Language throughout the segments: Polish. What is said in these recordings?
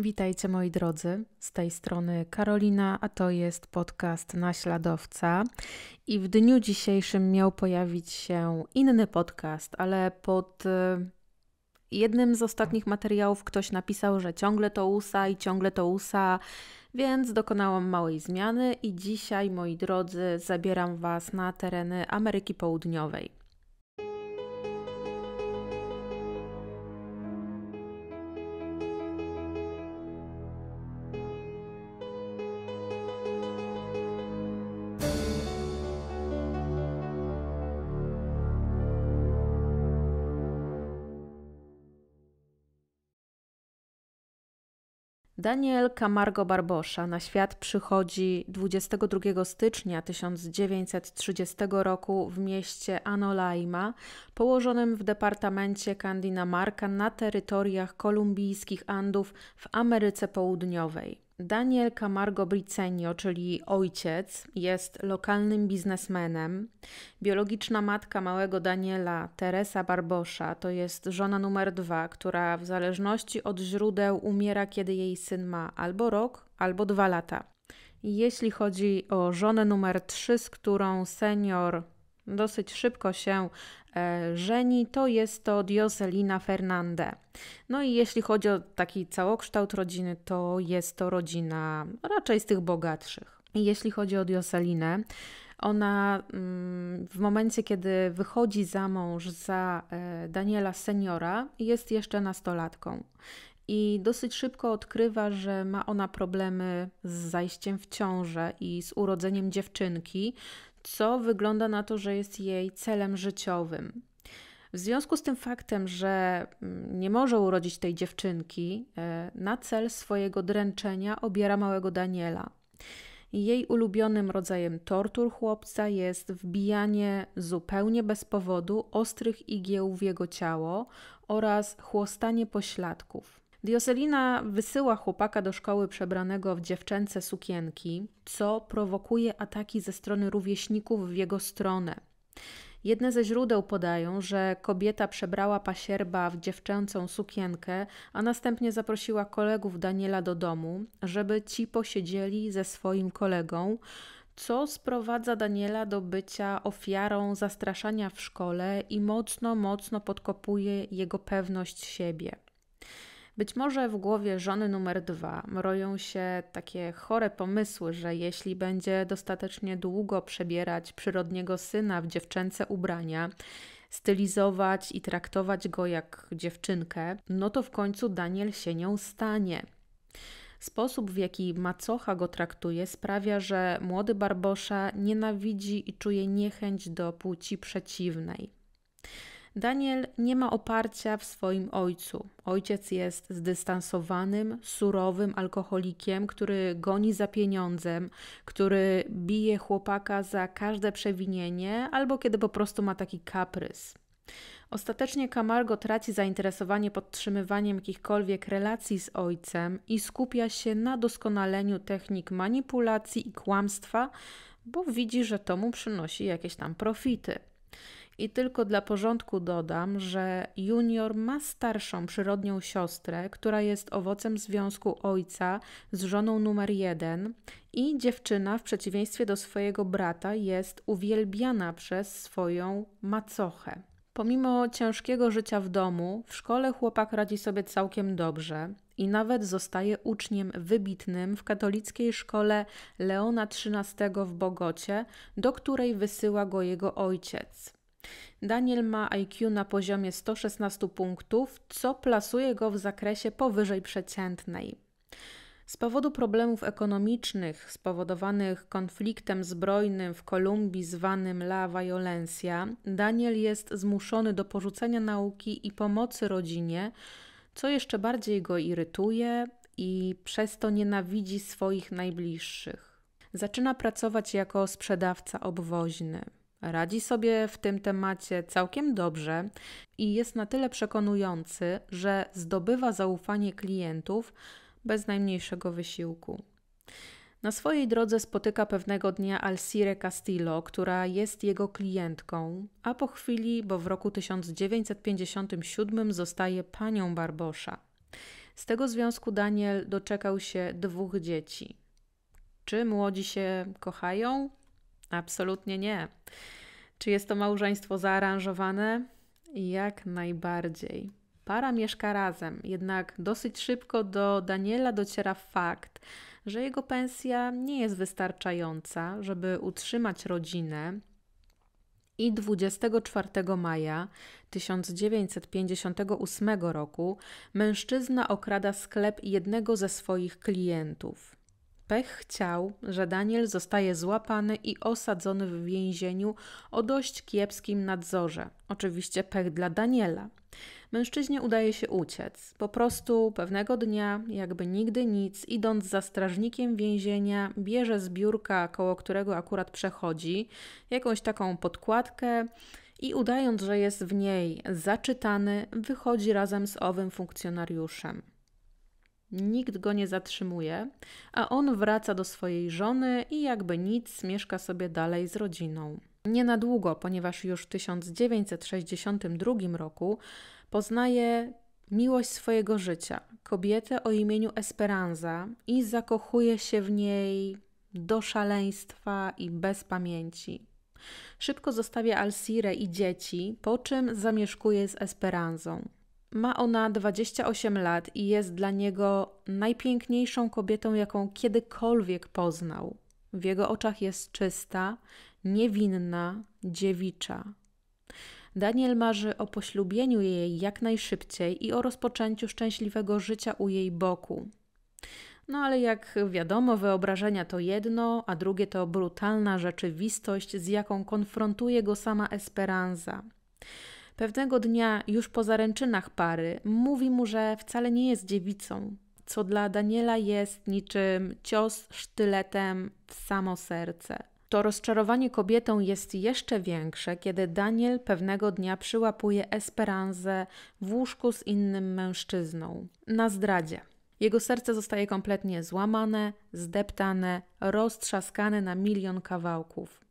Witajcie moi drodzy, z tej strony Karolina, a to jest podcast Naśladowca. I w dniu dzisiejszym miał pojawić się inny podcast, ale pod e, jednym z ostatnich materiałów ktoś napisał, że ciągle to usa i ciągle to usa, więc dokonałam małej zmiany i dzisiaj moi drodzy zabieram Was na tereny Ameryki Południowej. Daniel Camargo Barbosza na świat przychodzi 22 stycznia 1930 roku w mieście Anolaima, położonym w departamencie Candinamarca na terytoriach kolumbijskich Andów w Ameryce Południowej. Daniel Camargo Bricenio, czyli ojciec, jest lokalnym biznesmenem. Biologiczna matka małego Daniela, Teresa Barbosza, to jest żona numer dwa, która w zależności od źródeł umiera, kiedy jej syn ma albo rok, albo dwa lata. Jeśli chodzi o żonę numer trzy, z którą senior dosyć szybko się E, żeni, to jest to Dioselina Fernande. No i jeśli chodzi o taki całokształt rodziny, to jest to rodzina raczej z tych bogatszych. Jeśli chodzi o Dioselinę, ona mm, w momencie, kiedy wychodzi za mąż za e, Daniela seniora, jest jeszcze nastolatką. I dosyć szybko odkrywa, że ma ona problemy z zajściem w ciążę i z urodzeniem dziewczynki, co wygląda na to, że jest jej celem życiowym. W związku z tym faktem, że mm, nie może urodzić tej dziewczynki, e, na cel swojego dręczenia obiera małego Daniela. Jej ulubionym rodzajem tortur chłopca jest wbijanie zupełnie bez powodu ostrych igieł w jego ciało oraz chłostanie pośladków. Dioselina wysyła chłopaka do szkoły przebranego w dziewczęce sukienki, co prowokuje ataki ze strony rówieśników w jego stronę. Jedne ze źródeł podają, że kobieta przebrała pasierba w dziewczęcą sukienkę, a następnie zaprosiła kolegów Daniela do domu, żeby ci posiedzieli ze swoim kolegą, co sprowadza Daniela do bycia ofiarą zastraszania w szkole i mocno, mocno podkopuje jego pewność siebie. Być może w głowie żony numer dwa mroją się takie chore pomysły, że jeśli będzie dostatecznie długo przebierać przyrodniego syna w dziewczęce ubrania, stylizować i traktować go jak dziewczynkę, no to w końcu Daniel się nią stanie. Sposób, w jaki macocha go traktuje, sprawia, że młody Barbosza nienawidzi i czuje niechęć do płci przeciwnej. Daniel nie ma oparcia w swoim ojcu. Ojciec jest zdystansowanym, surowym alkoholikiem, który goni za pieniądzem, który bije chłopaka za każde przewinienie albo kiedy po prostu ma taki kaprys. Ostatecznie Camargo traci zainteresowanie podtrzymywaniem jakichkolwiek relacji z ojcem i skupia się na doskonaleniu technik manipulacji i kłamstwa, bo widzi, że to mu przynosi jakieś tam profity. I tylko dla porządku dodam, że junior ma starszą przyrodnią siostrę, która jest owocem związku ojca z żoną numer jeden i dziewczyna w przeciwieństwie do swojego brata jest uwielbiana przez swoją macochę. Pomimo ciężkiego życia w domu, w szkole chłopak radzi sobie całkiem dobrze i nawet zostaje uczniem wybitnym w katolickiej szkole Leona XIII w Bogocie, do której wysyła go jego ojciec. Daniel ma IQ na poziomie 116 punktów, co plasuje go w zakresie powyżej przeciętnej. Z powodu problemów ekonomicznych spowodowanych konfliktem zbrojnym w Kolumbii zwanym La Violencia, Daniel jest zmuszony do porzucenia nauki i pomocy rodzinie, co jeszcze bardziej go irytuje i przez to nienawidzi swoich najbliższych. Zaczyna pracować jako sprzedawca obwoźny radzi sobie w tym temacie całkiem dobrze i jest na tyle przekonujący, że zdobywa zaufanie klientów bez najmniejszego wysiłku. Na swojej drodze spotyka pewnego dnia Alcire Castillo, która jest jego klientką, a po chwili, bo w roku 1957 zostaje panią Barbosza. Z tego związku Daniel doczekał się dwóch dzieci. Czy młodzi się kochają? Absolutnie nie. Czy jest to małżeństwo zaaranżowane? Jak najbardziej. Para mieszka razem, jednak dosyć szybko do Daniela dociera fakt, że jego pensja nie jest wystarczająca, żeby utrzymać rodzinę. I 24 maja 1958 roku mężczyzna okrada sklep jednego ze swoich klientów. Pech chciał, że Daniel zostaje złapany i osadzony w więzieniu o dość kiepskim nadzorze. Oczywiście pech dla Daniela. Mężczyźnie udaje się uciec. Po prostu pewnego dnia, jakby nigdy nic, idąc za strażnikiem więzienia, bierze z biurka, koło którego akurat przechodzi, jakąś taką podkładkę i udając, że jest w niej zaczytany, wychodzi razem z owym funkcjonariuszem. Nikt go nie zatrzymuje, a on wraca do swojej żony i jakby nic mieszka sobie dalej z rodziną. Nie na długo, ponieważ już w 1962 roku poznaje miłość swojego życia, kobietę o imieniu Esperanza i zakochuje się w niej do szaleństwa i bez pamięci. Szybko zostawia Alcire i dzieci, po czym zamieszkuje z Esperanzą. Ma ona 28 lat i jest dla niego najpiękniejszą kobietą, jaką kiedykolwiek poznał. W jego oczach jest czysta, niewinna, dziewicza. Daniel marzy o poślubieniu jej jak najszybciej i o rozpoczęciu szczęśliwego życia u jej boku. No ale jak wiadomo, wyobrażenia to jedno, a drugie to brutalna rzeczywistość, z jaką konfrontuje go sama Esperanza. Pewnego dnia, już po zaręczynach pary, mówi mu, że wcale nie jest dziewicą, co dla Daniela jest niczym cios sztyletem w samo serce. To rozczarowanie kobietą jest jeszcze większe, kiedy Daniel pewnego dnia przyłapuje Esperanzę w łóżku z innym mężczyzną na zdradzie. Jego serce zostaje kompletnie złamane, zdeptane, roztrzaskane na milion kawałków.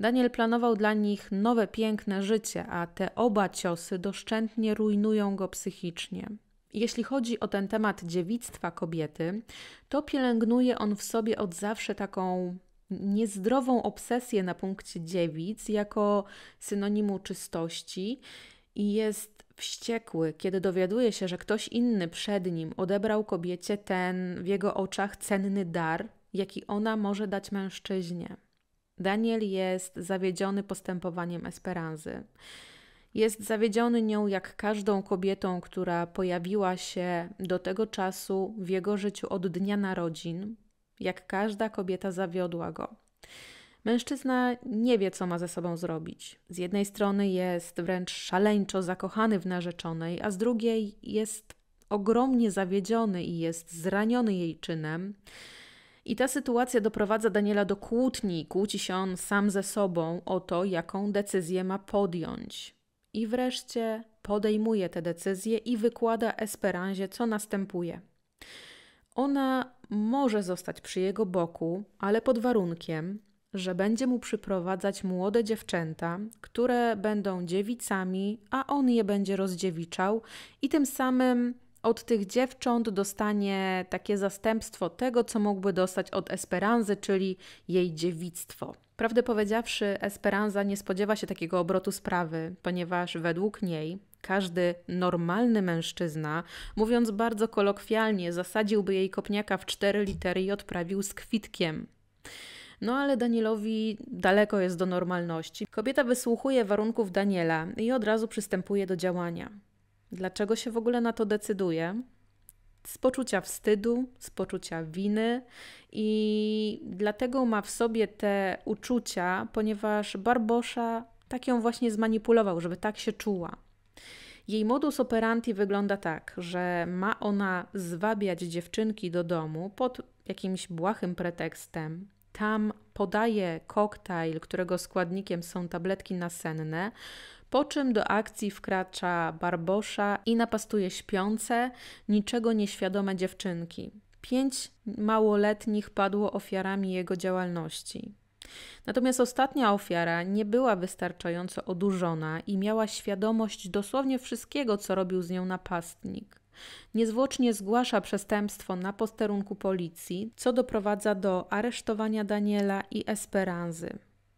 Daniel planował dla nich nowe, piękne życie, a te oba ciosy doszczętnie rujnują go psychicznie. Jeśli chodzi o ten temat dziewictwa kobiety, to pielęgnuje on w sobie od zawsze taką niezdrową obsesję na punkcie dziewic jako synonimu czystości i jest wściekły, kiedy dowiaduje się, że ktoś inny przed nim odebrał kobiecie ten w jego oczach cenny dar, jaki ona może dać mężczyźnie. Daniel jest zawiedziony postępowaniem Esperanzy. Jest zawiedziony nią jak każdą kobietą, która pojawiła się do tego czasu w jego życiu od dnia narodzin, jak każda kobieta zawiodła go. Mężczyzna nie wie, co ma ze sobą zrobić. Z jednej strony jest wręcz szaleńczo zakochany w narzeczonej, a z drugiej jest ogromnie zawiedziony i jest zraniony jej czynem. I ta sytuacja doprowadza Daniela do kłótni, kłóci się on sam ze sobą o to, jaką decyzję ma podjąć. I wreszcie podejmuje tę decyzję i wykłada Esperanzie, co następuje. Ona może zostać przy jego boku, ale pod warunkiem, że będzie mu przyprowadzać młode dziewczęta, które będą dziewicami, a on je będzie rozdziewiczał i tym samym od tych dziewcząt dostanie takie zastępstwo tego, co mógłby dostać od Esperanzy, czyli jej dziewictwo. Prawdę powiedziawszy, Esperanza nie spodziewa się takiego obrotu sprawy, ponieważ według niej każdy normalny mężczyzna, mówiąc bardzo kolokwialnie, zasadziłby jej kopniaka w cztery litery i odprawił z kwitkiem. No ale Danielowi daleko jest do normalności. Kobieta wysłuchuje warunków Daniela i od razu przystępuje do działania dlaczego się w ogóle na to decyduje, z poczucia wstydu, z poczucia winy i dlatego ma w sobie te uczucia, ponieważ Barbosza tak ją właśnie zmanipulował, żeby tak się czuła. Jej modus operandi wygląda tak, że ma ona zwabiać dziewczynki do domu pod jakimś błahym pretekstem, tam podaje koktajl, którego składnikiem są tabletki nasenne, po czym do akcji wkracza Barbosza i napastuje śpiące, niczego nieświadome dziewczynki. Pięć małoletnich padło ofiarami jego działalności. Natomiast ostatnia ofiara nie była wystarczająco odurzona i miała świadomość dosłownie wszystkiego, co robił z nią napastnik. Niezwłocznie zgłasza przestępstwo na posterunku policji, co doprowadza do aresztowania Daniela i Esperanzy.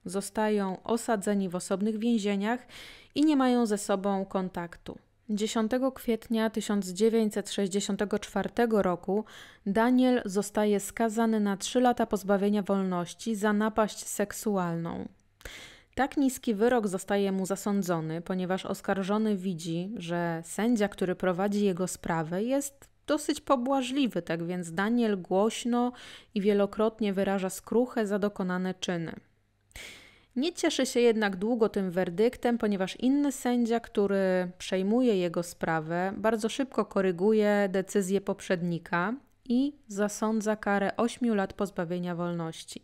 Zostają osadzeni w osobnych więzieniach i nie mają ze sobą kontaktu. 10 kwietnia 1964 roku Daniel zostaje skazany na 3 lata pozbawienia wolności za napaść seksualną. Tak niski wyrok zostaje mu zasądzony, ponieważ oskarżony widzi, że sędzia, który prowadzi jego sprawę, jest dosyć pobłażliwy, tak więc Daniel głośno i wielokrotnie wyraża skruchę za dokonane czyny. Nie cieszy się jednak długo tym werdyktem, ponieważ inny sędzia, który przejmuje jego sprawę, bardzo szybko koryguje decyzję poprzednika i zasądza karę 8 lat pozbawienia wolności.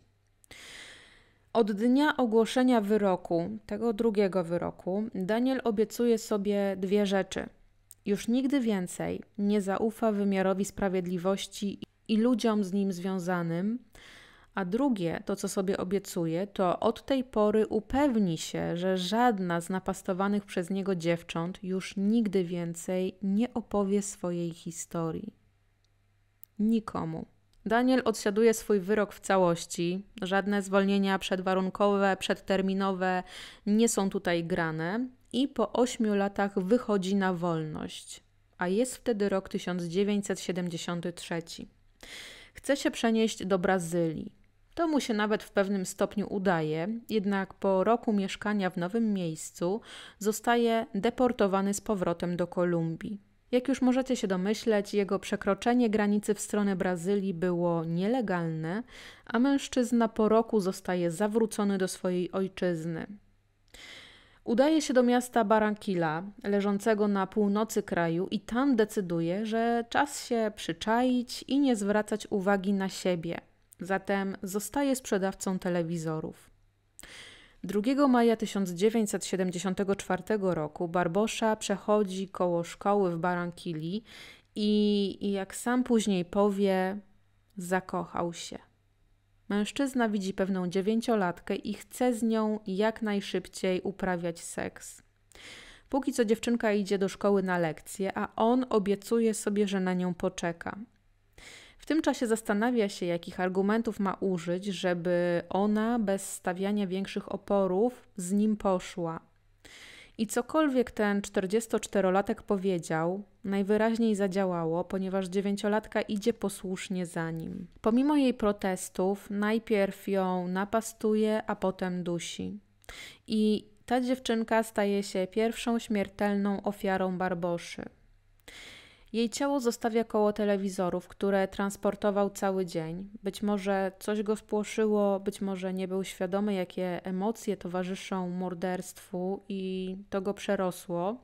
Od dnia ogłoszenia wyroku, tego drugiego wyroku, Daniel obiecuje sobie dwie rzeczy. Już nigdy więcej nie zaufa wymiarowi sprawiedliwości i ludziom z nim związanym, a drugie, to co sobie obiecuje, to od tej pory upewni się, że żadna z napastowanych przez niego dziewcząt już nigdy więcej nie opowie swojej historii. Nikomu. Daniel odsiaduje swój wyrok w całości. Żadne zwolnienia przedwarunkowe, przedterminowe nie są tutaj grane i po ośmiu latach wychodzi na wolność. A jest wtedy rok 1973. Chce się przenieść do Brazylii. To mu się nawet w pewnym stopniu udaje, jednak po roku mieszkania w nowym miejscu zostaje deportowany z powrotem do Kolumbii. Jak już możecie się domyśleć, jego przekroczenie granicy w stronę Brazylii było nielegalne, a mężczyzna po roku zostaje zawrócony do swojej ojczyzny. Udaje się do miasta Barranquilla, leżącego na północy kraju, i tam decyduje, że czas się przyczaić i nie zwracać uwagi na siebie. Zatem zostaje sprzedawcą telewizorów. 2 maja 1974 roku Barbosza przechodzi koło szkoły w Barankili i, i jak sam później powie, zakochał się. Mężczyzna widzi pewną dziewięciolatkę i chce z nią jak najszybciej uprawiać seks. Póki co dziewczynka idzie do szkoły na lekcje, a on obiecuje sobie, że na nią poczeka. W tym czasie zastanawia się, jakich argumentów ma użyć, żeby ona bez stawiania większych oporów z nim poszła. I cokolwiek ten 44-latek powiedział, najwyraźniej zadziałało, ponieważ dziewięciolatka idzie posłusznie za nim. Pomimo jej protestów, najpierw ją napastuje, a potem dusi. I ta dziewczynka staje się pierwszą śmiertelną ofiarą Barboszy. Jej ciało zostawia koło telewizorów, które transportował cały dzień. Być może coś go spłoszyło, być może nie był świadomy, jakie emocje towarzyszą morderstwu i to go przerosło.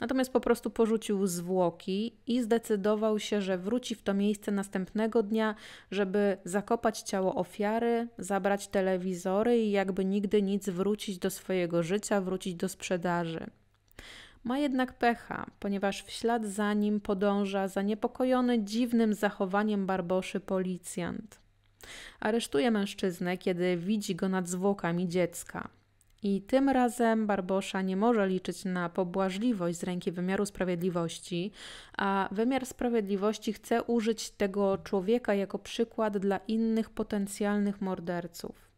Natomiast po prostu porzucił zwłoki i zdecydował się, że wróci w to miejsce następnego dnia, żeby zakopać ciało ofiary, zabrać telewizory i jakby nigdy nic wrócić do swojego życia, wrócić do sprzedaży. Ma jednak pecha, ponieważ w ślad za nim podąża zaniepokojony dziwnym zachowaniem Barboszy policjant. Aresztuje mężczyznę, kiedy widzi go nad zwłokami dziecka. I tym razem Barbosza nie może liczyć na pobłażliwość z ręki wymiaru sprawiedliwości, a wymiar sprawiedliwości chce użyć tego człowieka jako przykład dla innych potencjalnych morderców.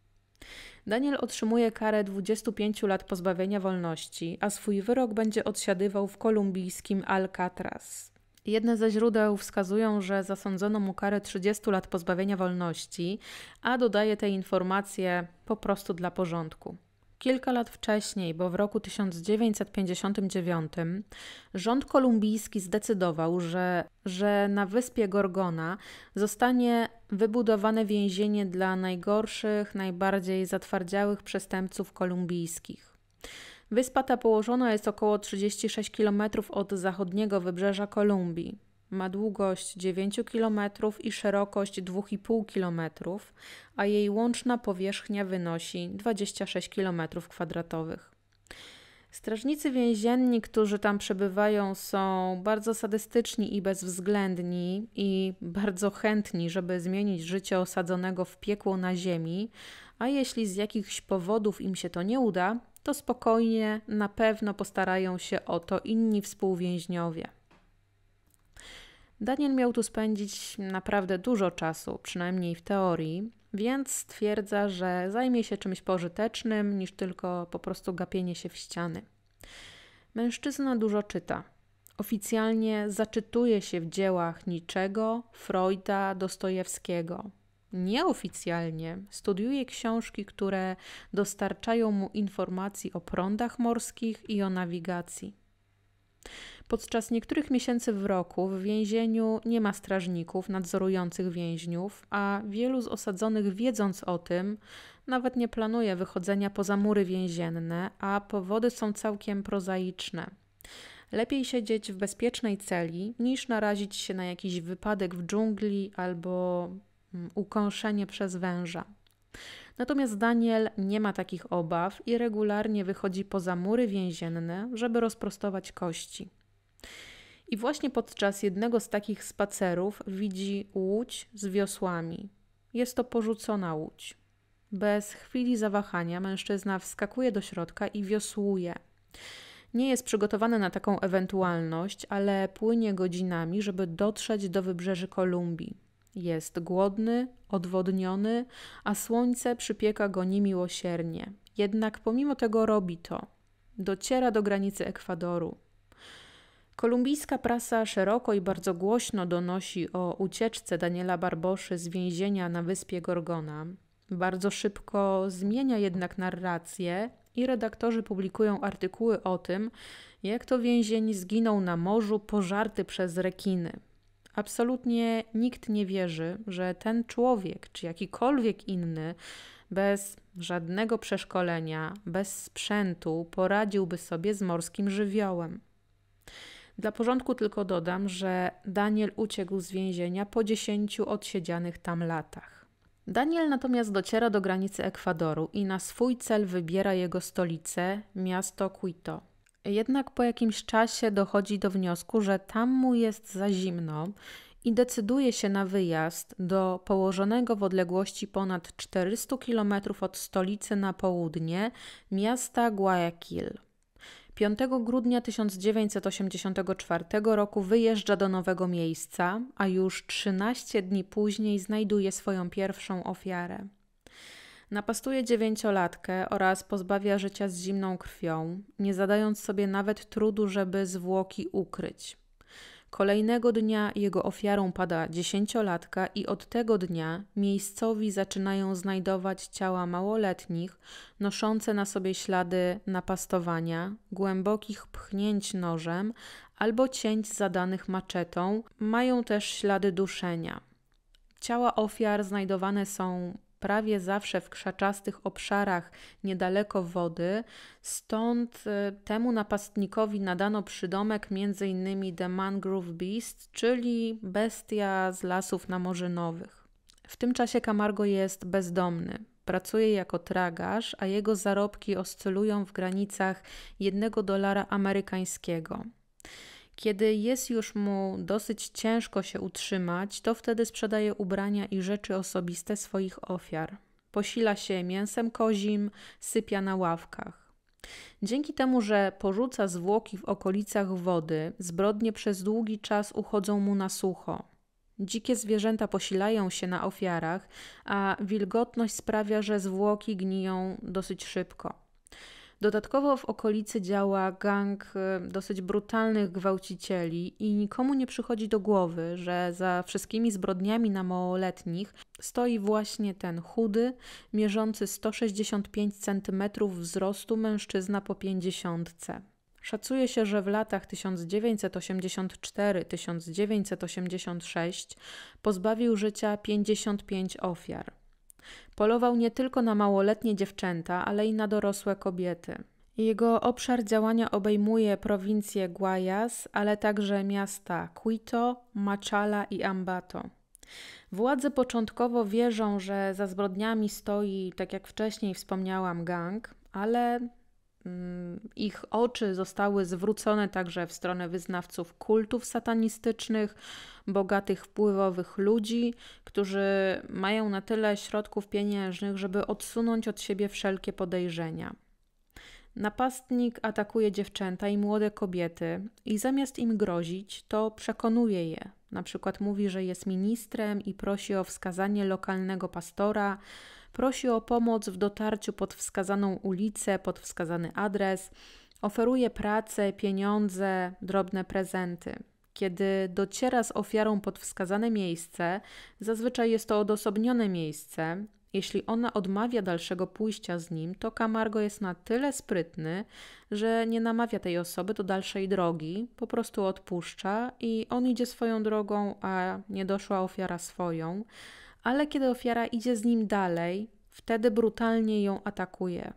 Daniel otrzymuje karę 25 lat pozbawienia wolności, a swój wyrok będzie odsiadywał w kolumbijskim Alcatraz. Jedne ze źródeł wskazują, że zasądzono mu karę 30 lat pozbawienia wolności, a dodaje te informacje po prostu dla porządku kilka lat wcześniej, bo w roku 1959 rząd kolumbijski zdecydował, że, że na wyspie Gorgona zostanie wybudowane więzienie dla najgorszych, najbardziej zatwardziałych przestępców kolumbijskich. Wyspa ta położona jest około 36 km od zachodniego wybrzeża Kolumbii. Ma długość 9 km i szerokość 2,5 km, a jej łączna powierzchnia wynosi 26 km2. Strażnicy więzienni, którzy tam przebywają, są bardzo sadystyczni i bezwzględni i bardzo chętni, żeby zmienić życie osadzonego w piekło na ziemi, a jeśli z jakichś powodów im się to nie uda, to spokojnie na pewno postarają się o to inni współwięźniowie. Daniel miał tu spędzić naprawdę dużo czasu, przynajmniej w teorii, więc stwierdza, że zajmie się czymś pożytecznym niż tylko po prostu gapienie się w ściany. Mężczyzna dużo czyta. Oficjalnie zaczytuje się w dziełach Niczego, Freuda, Dostojewskiego. Nieoficjalnie studiuje książki, które dostarczają mu informacji o prądach morskich i o nawigacji. Podczas niektórych miesięcy w roku w więzieniu nie ma strażników nadzorujących więźniów, a wielu z osadzonych, wiedząc o tym, nawet nie planuje wychodzenia poza mury więzienne, a powody są całkiem prozaiczne. Lepiej siedzieć w bezpiecznej celi, niż narazić się na jakiś wypadek w dżungli albo mm, ukąszenie przez węża. Natomiast Daniel nie ma takich obaw i regularnie wychodzi poza mury więzienne, żeby rozprostować kości. I właśnie podczas jednego z takich spacerów widzi łódź z wiosłami. Jest to porzucona łódź. Bez chwili zawahania mężczyzna wskakuje do środka i wiosłuje. Nie jest przygotowany na taką ewentualność, ale płynie godzinami, żeby dotrzeć do wybrzeży Kolumbii. Jest głodny, odwodniony, a słońce przypieka go niemiłosiernie. Jednak pomimo tego robi to. Dociera do granicy Ekwadoru. Kolumbijska prasa szeroko i bardzo głośno donosi o ucieczce Daniela Barboszy z więzienia na wyspie Gorgona. Bardzo szybko zmienia jednak narrację i redaktorzy publikują artykuły o tym, jak to więzień zginął na morzu pożarty przez rekiny. Absolutnie nikt nie wierzy, że ten człowiek czy jakikolwiek inny bez żadnego przeszkolenia, bez sprzętu poradziłby sobie z morskim żywiołem. Dla porządku tylko dodam, że Daniel uciekł z więzienia po 10 odsiedzianych tam latach. Daniel natomiast dociera do granicy Ekwadoru i na swój cel wybiera jego stolicę, miasto Quito. Jednak po jakimś czasie dochodzi do wniosku, że tam mu jest za zimno i decyduje się na wyjazd do położonego w odległości ponad 400 km od stolicy na południe miasta Guayaquil. 5 grudnia 1984 roku wyjeżdża do nowego miejsca, a już 13 dni później znajduje swoją pierwszą ofiarę. Napastuje dziewięciolatkę oraz pozbawia życia z zimną krwią, nie zadając sobie nawet trudu, żeby zwłoki ukryć. Kolejnego dnia jego ofiarą pada dziesięciolatka i od tego dnia miejscowi zaczynają znajdować ciała małoletnich, noszące na sobie ślady napastowania, głębokich pchnięć nożem albo cięć zadanych maczetą, mają też ślady duszenia. Ciała ofiar znajdowane są prawie zawsze w krzaczastych obszarach niedaleko wody, stąd y, temu napastnikowi nadano przydomek m.in. The Mangrove Beast, czyli bestia z lasów namorzynowych. W tym czasie Camargo jest bezdomny, pracuje jako tragarz, a jego zarobki oscylują w granicach jednego dolara amerykańskiego. Kiedy jest już mu dosyć ciężko się utrzymać, to wtedy sprzedaje ubrania i rzeczy osobiste swoich ofiar. Posila się mięsem kozim, sypia na ławkach. Dzięki temu, że porzuca zwłoki w okolicach wody, zbrodnie przez długi czas uchodzą mu na sucho. Dzikie zwierzęta posilają się na ofiarach, a wilgotność sprawia, że zwłoki gniją dosyć szybko. Dodatkowo w okolicy działa gang e, dosyć brutalnych gwałcicieli i nikomu nie przychodzi do głowy, że za wszystkimi zbrodniami na małoletnich stoi właśnie ten chudy, mierzący 165 cm wzrostu mężczyzna po pięćdziesiątce. Szacuje się, że w latach 1984-1986 pozbawił życia 55 ofiar. Polował nie tylko na małoletnie dziewczęta, ale i na dorosłe kobiety. Jego obszar działania obejmuje prowincję Guayas, ale także miasta Quito, Machala i Ambato. Władze początkowo wierzą, że za zbrodniami stoi, tak jak wcześniej wspomniałam, gang, ale Mm, ich oczy zostały zwrócone także w stronę wyznawców kultów satanistycznych, bogatych, wpływowych ludzi, którzy mają na tyle środków pieniężnych, żeby odsunąć od siebie wszelkie podejrzenia. Napastnik atakuje dziewczęta i młode kobiety i zamiast im grozić, to przekonuje je. Na przykład mówi, że jest ministrem i prosi o wskazanie lokalnego pastora, prosi o pomoc w dotarciu pod wskazaną ulicę, pod wskazany adres, oferuje pracę, pieniądze, drobne prezenty. Kiedy dociera z ofiarą pod wskazane miejsce, zazwyczaj jest to odosobnione miejsce. Jeśli ona odmawia dalszego pójścia z nim, to Camargo jest na tyle sprytny, że nie namawia tej osoby do dalszej drogi, po prostu odpuszcza i on idzie swoją drogą, a niedoszła ofiara swoją ale kiedy ofiara idzie z nim dalej, wtedy brutalnie ją atakuje.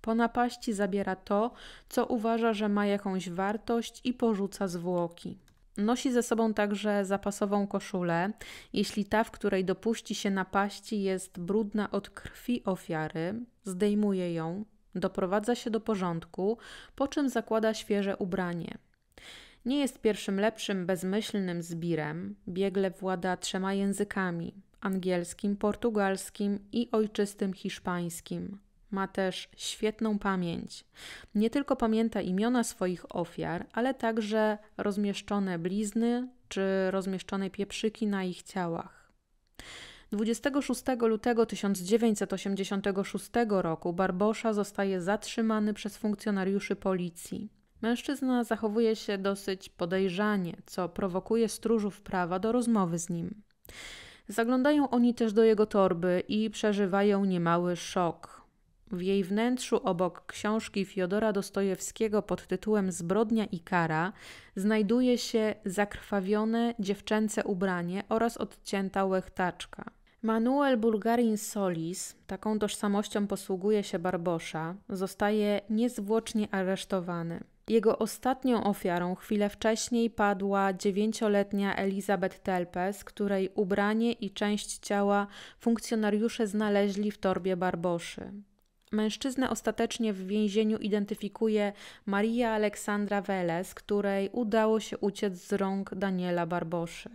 Po napaści zabiera to, co uważa, że ma jakąś wartość i porzuca zwłoki. Nosi ze sobą także zapasową koszulę. Jeśli ta, w której dopuści się napaści, jest brudna od krwi ofiary, zdejmuje ją, doprowadza się do porządku, po czym zakłada świeże ubranie. Nie jest pierwszym lepszym, bezmyślnym zbirem, biegle włada trzema językami, angielskim, portugalskim i ojczystym hiszpańskim. Ma też świetną pamięć. Nie tylko pamięta imiona swoich ofiar, ale także rozmieszczone blizny czy rozmieszczone pieprzyki na ich ciałach. 26 lutego 1986 roku Barbosza zostaje zatrzymany przez funkcjonariuszy policji. Mężczyzna zachowuje się dosyć podejrzanie, co prowokuje stróżów prawa do rozmowy z nim. Zaglądają oni też do jego torby i przeżywają niemały szok. W jej wnętrzu obok książki Fiodora Dostojewskiego pod tytułem Zbrodnia i kara znajduje się zakrwawione dziewczęce ubranie oraz odcięta łechtaczka. Manuel Bulgarin Solis, taką tożsamością posługuje się Barbosza, zostaje niezwłocznie aresztowany. Jego ostatnią ofiarą chwilę wcześniej padła dziewięcioletnia Elizabeth Telpes, której ubranie i część ciała funkcjonariusze znaleźli w torbie barboszy. Mężczyznę ostatecznie w więzieniu identyfikuje Maria Aleksandra Veles, której udało się uciec z rąk Daniela Barboszy.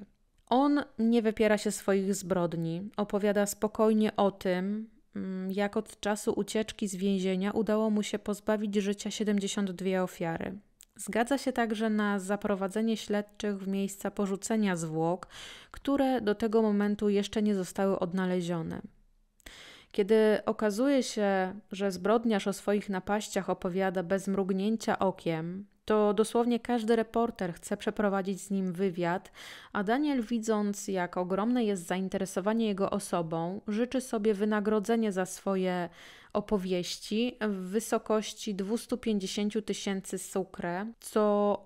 On nie wypiera się swoich zbrodni, opowiada spokojnie o tym, Mm, jak od czasu ucieczki z więzienia udało mu się pozbawić życia 72 ofiary. Zgadza się także na zaprowadzenie śledczych w miejsca porzucenia zwłok, które do tego momentu jeszcze nie zostały odnalezione. Kiedy okazuje się, że zbrodniarz o swoich napaściach opowiada bez mrugnięcia okiem, to dosłownie każdy reporter chce przeprowadzić z nim wywiad, a Daniel, widząc jak ogromne jest zainteresowanie jego osobą, życzy sobie wynagrodzenie za swoje opowieści w wysokości 250 tysięcy sukre, co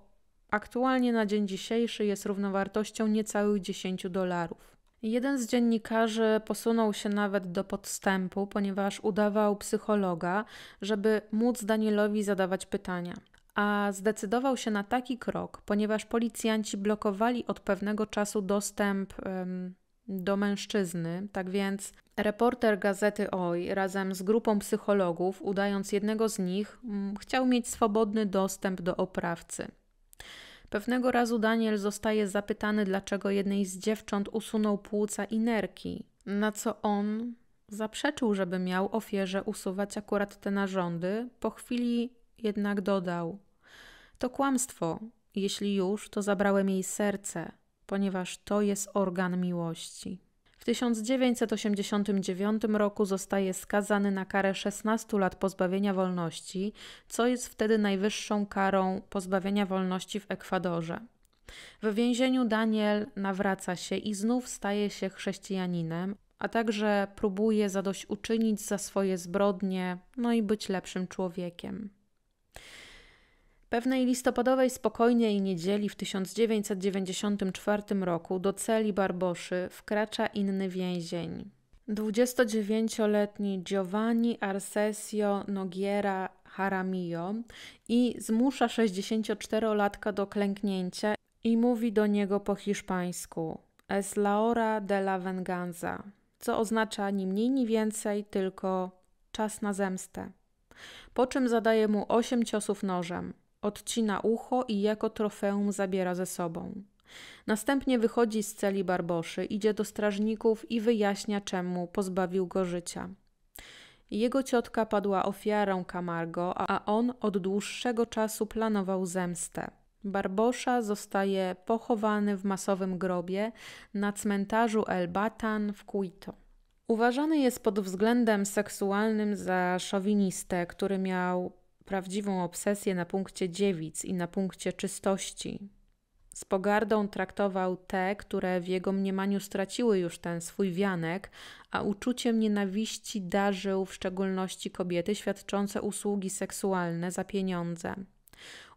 aktualnie na dzień dzisiejszy jest równowartością niecałych 10 dolarów. Jeden z dziennikarzy posunął się nawet do podstępu, ponieważ udawał psychologa, żeby móc Danielowi zadawać pytania a zdecydował się na taki krok, ponieważ policjanci blokowali od pewnego czasu dostęp um, do mężczyzny. Tak więc reporter gazety Oj razem z grupą psychologów, udając jednego z nich, chciał mieć swobodny dostęp do oprawcy. Pewnego razu Daniel zostaje zapytany, dlaczego jednej z dziewcząt usunął płuca i nerki, na co on zaprzeczył, żeby miał ofierze usuwać akurat te narządy. Po chwili jednak dodał: to kłamstwo. Jeśli już, to zabrałem jej serce, ponieważ to jest organ miłości. W 1989 roku zostaje skazany na karę 16 lat pozbawienia wolności, co jest wtedy najwyższą karą pozbawienia wolności w Ekwadorze. W więzieniu Daniel nawraca się i znów staje się chrześcijaninem, a także próbuje zadośćuczynić za swoje zbrodnie, no i być lepszym człowiekiem. Pewnej listopadowej spokojnej niedzieli w 1994 roku do celi Barboszy wkracza inny więzień. 29-letni Giovanni Arcesio Nogiera Jaramillo i zmusza 64-latka do klęknięcia i mówi do niego po hiszpańsku Es la hora de la venganza, co oznacza ni mniej ni więcej, tylko czas na zemstę. Po czym zadaje mu 8 ciosów nożem odcina ucho i jako trofeum zabiera ze sobą. Następnie wychodzi z celi Barboszy, idzie do strażników i wyjaśnia, czemu pozbawił go życia. Jego ciotka padła ofiarą Camargo, a on od dłuższego czasu planował zemstę. Barbosza zostaje pochowany w masowym grobie na cmentarzu El Batan w Quito. Uważany jest pod względem seksualnym za szowinistę, który miał prawdziwą obsesję na punkcie dziewic i na punkcie czystości. Z pogardą traktował te, które w jego mniemaniu straciły już ten swój wianek, a uczuciem nienawiści darzył w szczególności kobiety świadczące usługi seksualne za pieniądze.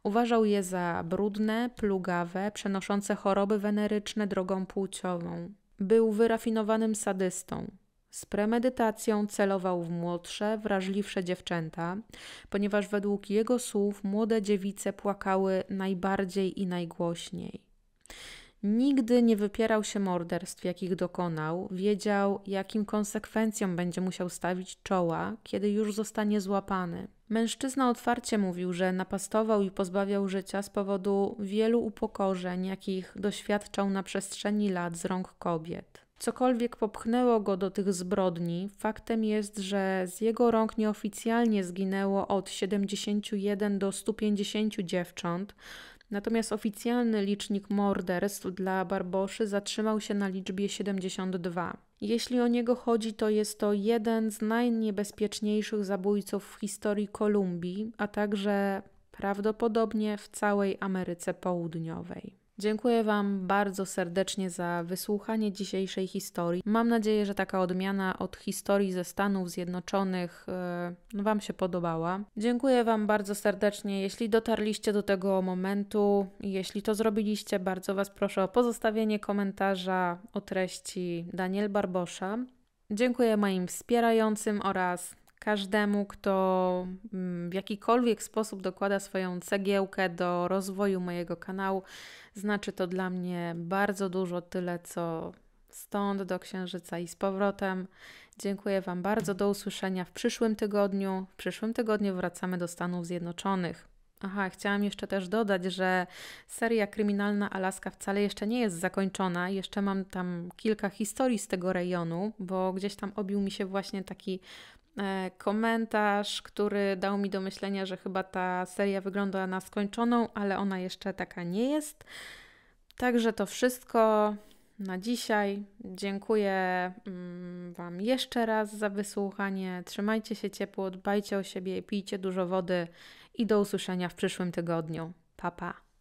Uważał je za brudne, plugawe, przenoszące choroby weneryczne drogą płciową. Był wyrafinowanym sadystą. Z premedytacją celował w młodsze, wrażliwsze dziewczęta, ponieważ według jego słów młode dziewice płakały najbardziej i najgłośniej. Nigdy nie wypierał się morderstw, jakich dokonał, wiedział, jakim konsekwencjom będzie musiał stawić czoła, kiedy już zostanie złapany. Mężczyzna otwarcie mówił, że napastował i pozbawiał życia z powodu wielu upokorzeń, jakich doświadczał na przestrzeni lat z rąk kobiet. Cokolwiek popchnęło go do tych zbrodni, faktem jest, że z jego rąk nieoficjalnie zginęło od 71 do 150 dziewcząt, natomiast oficjalny licznik morderstw dla Barboszy zatrzymał się na liczbie 72. Jeśli o niego chodzi, to jest to jeden z najniebezpieczniejszych zabójców w historii Kolumbii, a także prawdopodobnie w całej Ameryce Południowej. Dziękuję Wam bardzo serdecznie za wysłuchanie dzisiejszej historii. Mam nadzieję, że taka odmiana od historii ze Stanów Zjednoczonych yy, Wam się podobała. Dziękuję Wam bardzo serdecznie, jeśli dotarliście do tego momentu. Jeśli to zrobiliście, bardzo Was proszę o pozostawienie komentarza o treści Daniel Barbosza. Dziękuję moim wspierającym oraz każdemu, kto mm, w jakikolwiek sposób dokłada swoją cegiełkę do rozwoju mojego kanału. Znaczy to dla mnie bardzo dużo, tyle co stąd do Księżyca i z powrotem. Dziękuję Wam bardzo, do usłyszenia w przyszłym tygodniu. W przyszłym tygodniu wracamy do Stanów Zjednoczonych. Aha, chciałam jeszcze też dodać, że seria kryminalna Alaska wcale jeszcze nie jest zakończona. Jeszcze mam tam kilka historii z tego rejonu, bo gdzieś tam obił mi się właśnie taki E, komentarz, który dał mi do myślenia, że chyba ta seria wygląda na skończoną, ale ona jeszcze taka nie jest. Także to wszystko na dzisiaj. Dziękuję mm, Wam jeszcze raz za wysłuchanie. Trzymajcie się ciepło, dbajcie o siebie, pijcie dużo wody i do usłyszenia w przyszłym tygodniu. Pa, pa.